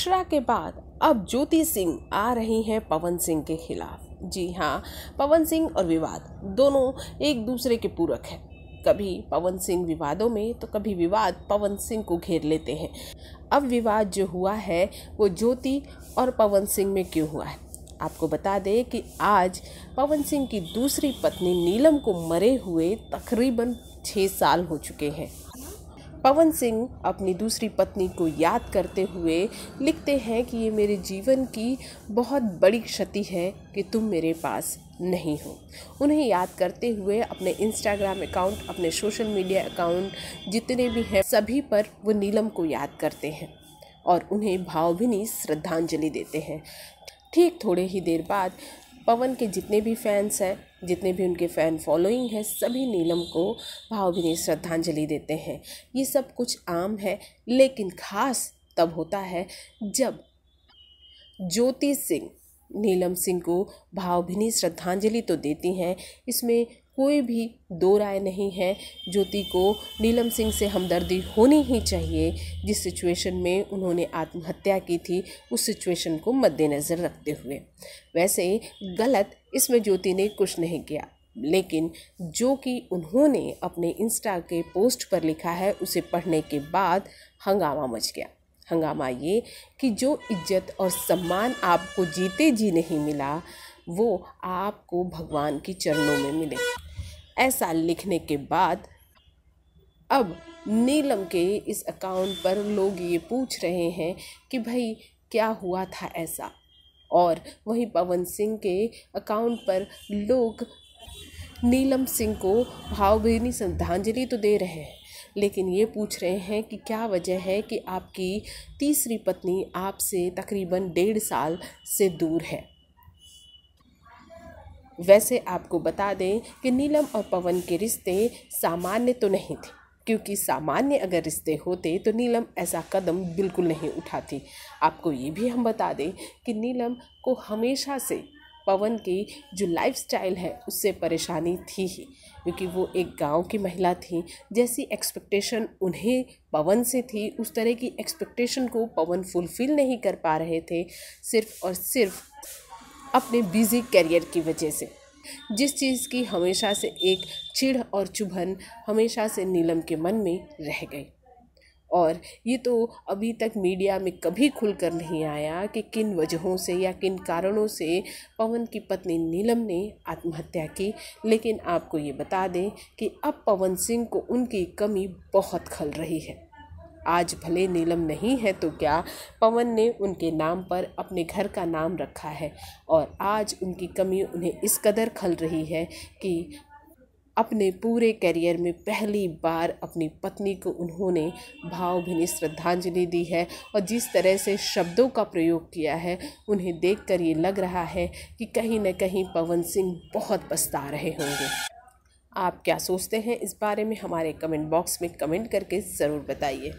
अक्षरा के बाद अब ज्योति सिंह आ रही हैं पवन सिंह के खिलाफ जी हाँ पवन सिंह और विवाद दोनों एक दूसरे के पूरक हैं कभी पवन सिंह विवादों में तो कभी विवाद पवन सिंह को घेर लेते हैं अब विवाद जो हुआ है वो ज्योति और पवन सिंह में क्यों हुआ है आपको बता दें कि आज पवन सिंह की दूसरी पत्नी नीलम को मरे हुए तकरीबन छः साल हो चुके हैं पवन सिंह अपनी दूसरी पत्नी को याद करते हुए लिखते हैं कि ये मेरे जीवन की बहुत बड़ी क्षति है कि तुम मेरे पास नहीं हो उन्हें याद करते हुए अपने इंस्टाग्राम अकाउंट अपने सोशल मीडिया अकाउंट जितने भी हैं सभी पर वो नीलम को याद करते हैं और उन्हें भावभीनी श्रद्धांजलि देते हैं ठीक थोड़े ही देर बाद पवन के जितने भी फैंस हैं जितने भी उनके फ़ैन फॉलोइंग हैं सभी नीलम को भावभीनी श्रद्धांजलि देते हैं ये सब कुछ आम है लेकिन खास तब होता है जब ज्योति सिंह नीलम सिंह को भावभीनी श्रद्धांजलि तो देती हैं इसमें कोई भी दो राय नहीं है ज्योति को नीलम सिंह से हमदर्दी होनी ही चाहिए जिस सिचुएशन में उन्होंने आत्महत्या की थी उस सिचुएशन को मद्देनज़र रखते हुए वैसे गलत इसमें ज्योति ने कुछ नहीं किया लेकिन जो कि उन्होंने अपने इंस्टा के पोस्ट पर लिखा है उसे पढ़ने के बाद हंगामा मच गया हंगामा ये कि जो इज्जत और सम्मान आपको जीते जी नहीं मिला वो आपको भगवान के चरणों में मिले ऐसा लिखने के बाद अब नीलम के इस अकाउंट पर लोग ये पूछ रहे हैं कि भाई क्या हुआ था ऐसा और वहीं पवन सिंह के अकाउंट पर लोग नीलम सिंह को भावभीनी श्रद्धांजलि तो दे रहे हैं लेकिन ये पूछ रहे हैं कि क्या वजह है कि आपकी तीसरी पत्नी आपसे तकरीबन डेढ़ साल से दूर है वैसे आपको बता दें कि नीलम और पवन के रिश्ते सामान्य तो नहीं थे क्योंकि सामान्य अगर रिश्ते होते तो नीलम ऐसा कदम बिल्कुल नहीं उठाती आपको ये भी हम बता दें कि नीलम को हमेशा से पवन की जो लाइफस्टाइल है उससे परेशानी थी ही क्योंकि वो एक गांव की महिला थी जैसी एक्सपेक्टेशन उन्हें पवन से थी उस तरह की एक्सपेक्टेशन को पवन फुलफ़िल नहीं कर पा रहे थे सिर्फ और सिर्फ अपने बिजी करियर की वजह से जिस चीज़ की हमेशा से एक चिढ़ और चुभन हमेशा से नीलम के मन में रह गई और ये तो अभी तक मीडिया में कभी खुलकर नहीं आया कि किन वजहों से या किन कारणों से पवन की पत्नी नीलम ने आत्महत्या की लेकिन आपको ये बता दें कि अब पवन सिंह को उनकी कमी बहुत खल रही है आज भले नीलम नहीं है तो क्या पवन ने उनके नाम पर अपने घर का नाम रखा है और आज उनकी कमी उन्हें इस कदर खल रही है कि अपने पूरे करियर में पहली बार अपनी पत्नी को उन्होंने भावभीनी श्रद्धांजलि दी है और जिस तरह से शब्दों का प्रयोग किया है उन्हें देखकर ये लग रहा है कि कहीं ना कहीं पवन सिंह बहुत पछता रहे होंगे आप क्या सोचते हैं इस बारे में हमारे कमेंट बॉक्स में कमेंट करके ज़रूर बताइए